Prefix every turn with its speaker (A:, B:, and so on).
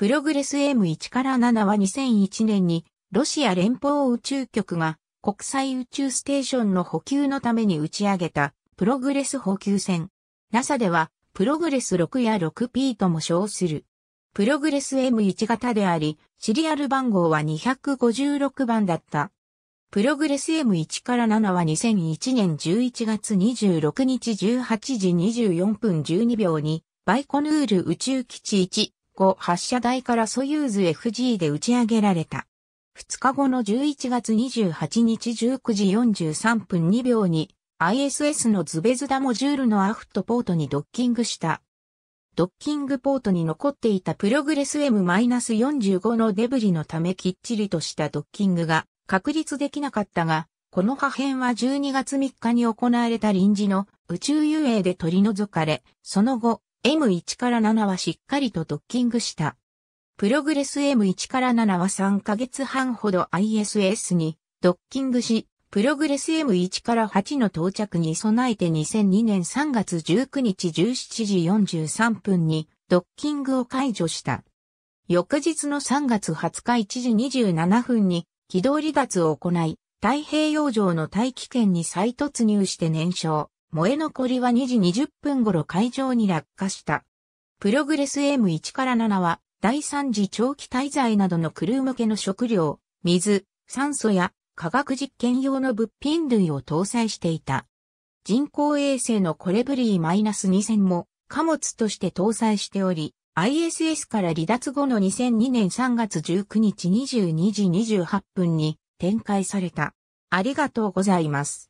A: プログレス M1 から7は2001年に
B: ロシア連邦宇宙局が国際宇宙ステーションの補給のために打ち上げたプログレス補給船。NASA ではプログレス6や 6P とも称する。プログレス M1 型であり、シリアル番号は256番だった。プログレス M1 から7は2001年11月26日18時24分12秒にバイコヌール宇宙基地後発射台からソユーズ FG で打ち上げられた。2日後の11月28日19時43分2秒に ISS のズベズダモジュールのアフトポートにドッキングした。ドッキングポートに残っていたプログレス M-45 のデブリのためきっちりとしたドッキングが確立できなかったが、この破片は12月3日に行われた臨時の宇宙遊泳で取り除かれ、その後、M1 から7はしっかりとドッキングした。プログレス M1 から7は3ヶ月半ほど ISS にドッキングし、プログレス M1 から8の到着に備えて2002年3月19日17時43分にドッキングを解除した。翌日の3月20日1時27分に軌道離脱を行い、太平洋上の大気圏に再突入して燃焼。燃え残りは2時20分頃会場に落下した。プログレス M1 から7は、第3次長期滞在などのクルー向けの食料、水、酸素や科学実験用の物品類を搭載していた。人工衛星のコレブリー -2000 も貨物として搭載しており、ISS から離脱後の2002年3月19日22時28
A: 分に展開された。ありがとうございます。